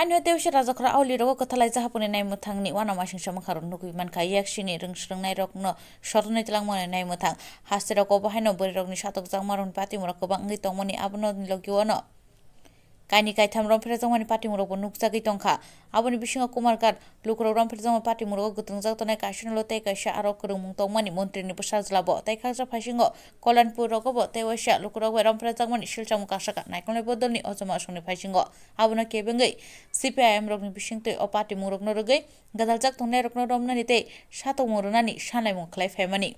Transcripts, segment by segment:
Hanho Deusha Rajakra Auli Rogo Kotalai Zahapuni Naimutang ni Wana Masing Samakar Nuku Manka Yakshini Ring Shrung Nai Rok no Shorunai Tilang Mone Naimutang Hastero Kobo Hano Buri Rogni Shatok Zangmarun Pati Murakobang Ngitomoni Abno Logiwano kaini kai tham romphera jongmani patimuro bo nukjagui tongkha aboni bisingo kumarkar lukurok romphera jongmani patimuro gwtungjak tonai kaisonalo tei kaisa aro kwrwngmung tongmani montrini bo sajlabo tei khakja phasingo kolanpur rogobo tei waisa lukurok bai romphera jongmani silchamo kasaka naikolnai bodolni ojoma asongni phasingo abono kebengei CPIM rokni bisingtoi o patimung rokno rogei gadaljak tongnai rokno romnani tei satokmung ronani sanaimung khlai phaimani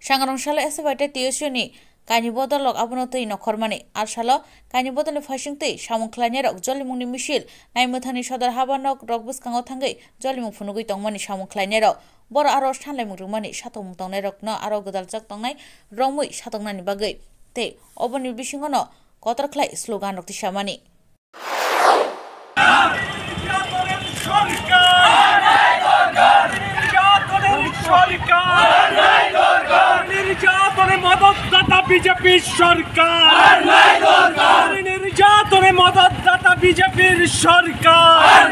sangrong sala ese baite tiosuni কানি বদলক আবনতই নখরমানি আরশালো কানি বদলে ফাইসিংতই সামুখলাইনেরক জলিমুংনি মিশিল নাইমথানি সদর হাবানক rock রকবুসকাঙ্গ থাঙ্গৈ জলিমুং ফুনুগুই তংমানি সামুখলাইনেরক বড় আরো সানলাইমুংরুমানি সাতমুং তংনাইরকন আরো গদালজাক তংনাই রমুই সাতংনানি বাগৈ তে অবনি বিসিংগন কতরখলাই স্লোগান রক্তি সামানি বিজেপির সরকার নির্যাতনে মদত দাতা বিজেপির সরকার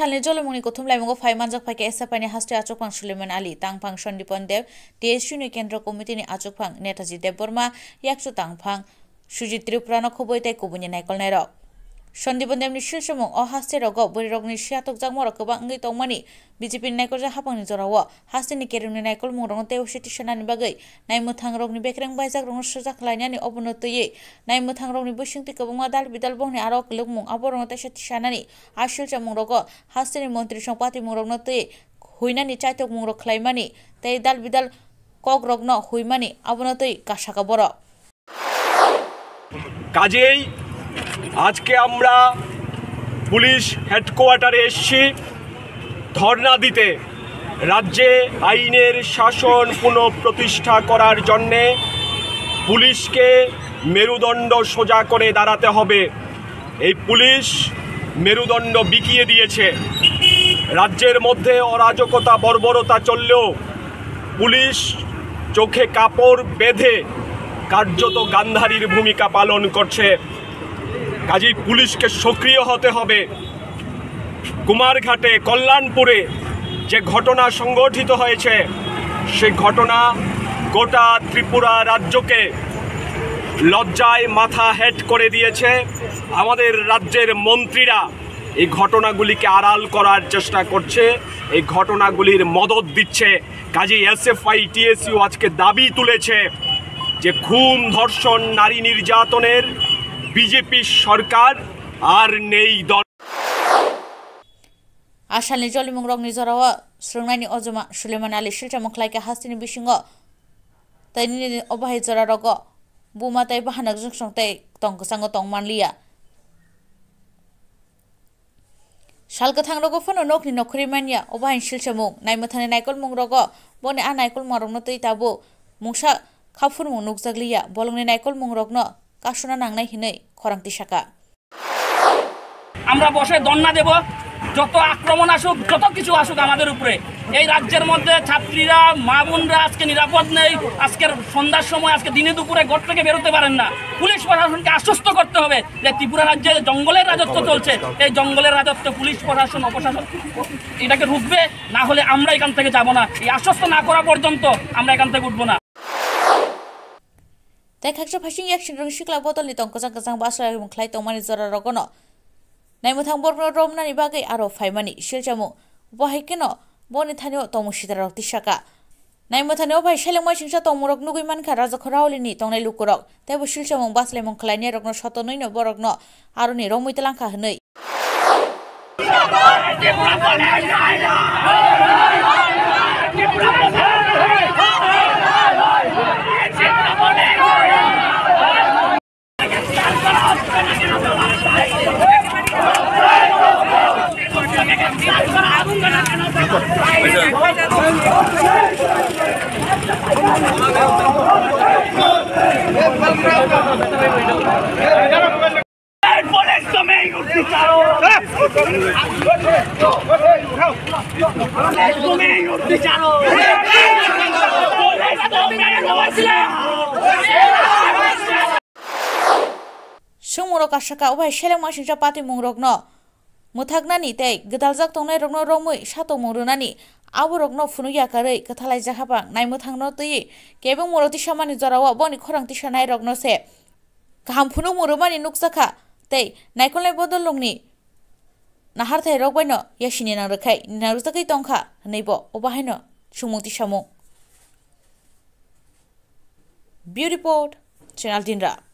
সালে জলমণি কথম লাইমগ ফাই মানজাক ফাইকে এসাপানি হাস্টে আচকফাং সুলেমান আলী তাংফাং সন্দীপন দেব তে তেজশূন্য কেন্দ্র কমিটিনি আচকফাং নেতাজি দেববর্মা ইয়াকসু তাংফাং সুজিত ত্রিপুরানো খবৈতাই কুবুনি নাইকল নাইরক সন্দীপন দেবনি শিলসমুং অ হাস্তে রগ বৈরগনি সিয়াতক জাগমর গোবাং অঙ্গি তংমানি বিজেপি নাইকরজা হাপাংনি জরাও হাস্তেনি কেরুনি নাইকল মুরং তেও সেটি সোনানি বাগৈ নাইমুথাং রগনি বেকরেং বাইজাক রং সুজাকলাইনানি অবনতয়ে নাইমুথাং রগনি বৈশিংতি কবংমা দাল বিদাল বংনি আরক লুকমুং আবরং তে সেটি সানানি আশিল চামুং রগ হাস্তেনি মন্ত্রী সংপাতি মুরগ্নতয়ে হুইনানি চাইতক মুং রখলাইমানি তাই দাল বিদাল কক রগ্ন হুইমানি অবনতই কাসাকা বড় কাজেই আজকে আমরা পুলিশ হেডকোয়ার্টারে এসছি ধর্না দিতে রাজ্যে আইনের শাসন পুনঃপ্রতিষ্ঠা করার জন্যে পুলিশকে মেরুদণ্ড সোজা করে দাঁড়াতে হবে এই পুলিশ মেরুদণ্ড বিকিয়ে দিয়েছে রাজ্যের মধ্যে অরাজকতা বর্বরতা চললেও পুলিশ চোখে কাপড় বেঁধে কার্যত গান্ধারীর ভূমিকা পালন করছে কাজেই পুলিশকে সক্রিয় হতে হবে কুমারঘাটে কল্যাণপুরে যে ঘটনা সংগঠিত হয়েছে সেই ঘটনা গোটা ত্রিপুরা রাজ্যকে লজ্জায় মাথা হেট করে দিয়েছে আমাদের রাজ্যের মন্ত্রীরা এই ঘটনাগুলিকে আড়াল করার চেষ্টা করছে এই ঘটনাগুলির মদত দিচ্ছে কাজে এসএফআই টিএসইউ আজকে দাবি তুলেছে যে খুন ধর্ষণ নারী নির্যাতনের বিজেপি সরকার আর নেই দল আসামনি জলিমুং রংনি জরাও শ্রংনাইনি অজমা সুলেমান আলী শিলচা মুখলাইকে হাস্তিনি বিসিংহ তাইনি অবাহাই জরা রগ বুমা তাই বাহানক জংসং তাই তংকসাঙ্গ তংমানলিয়া সালকা থাং রগ ফোন নকনি নখরি মানিয়া অবাহাইন শিলচা মুং নাইমথানে নাইকল মুং রগ বনে আ নাইকল মারং নতই তাবো মুংসা খাফুর মুং নুকজাগলিয়া বলংনি নাইকল মুং রগ্ন কাশনা নাংনাই হিনে খরাংতি শাকা আমরা বসে দন্না দেব যত আক্রমণ আসুক যত কিছু আসুক আমাদের উপরে এই রাজ্যের মধ্যে ছাত্রীরা মা বোনরা আজকে নিরাপদ নেই আজকের সন্ধ্যার সময় আজকে দিনে দুপুরে ঘর থেকে বেরোতে পারেন না পুলিশ প্রশাসনকে আশ্বস্ত করতে হবে যে ত্রিপুরা রাজ্যে জঙ্গলের রাজত্ব চলছে এই জঙ্গলের রাজত্ব পুলিশ প্রশাসন অপশাসন এটাকে রুখবে না হলে আমরা এখান থেকে যাব না এই আশ্বস্ত না করা পর্যন্ত আমরা এখান থেকে উঠবো না daikakja phashing yakshin rung shikla botol ni tong kajang kajang basra rung khlai tongmani jora rogono nai muthang borpno romnani bagai aro phaimani shilchamu bahai keno boni thanio tomushidar rok tishaka nai muthani obai shelengmai singsa tomurok nugui manka rajakhrauli ni tongnai lukurok taibo shilchamu baslai mong khlai ni rokno shotonoi no borokno aro ni romuitalangkha hnei Tripura Sumurok asaka ubai shelem ashinja pati mungrok no muthaknani tei gdaljak tongnai rokno romui sato morunani abo rokno phunu yakarei kathalai jakhapang naimo thangno tui kebeng moroti samani jorawa boni khorang tisanai rokno se kaham phunu morumani nukjakha tei naikolai bodol longni nahar thai rok baino yashini nang rakhai narujakai tongkha neibo obahaino sumuti samu Beauty Report, Channel Dinra.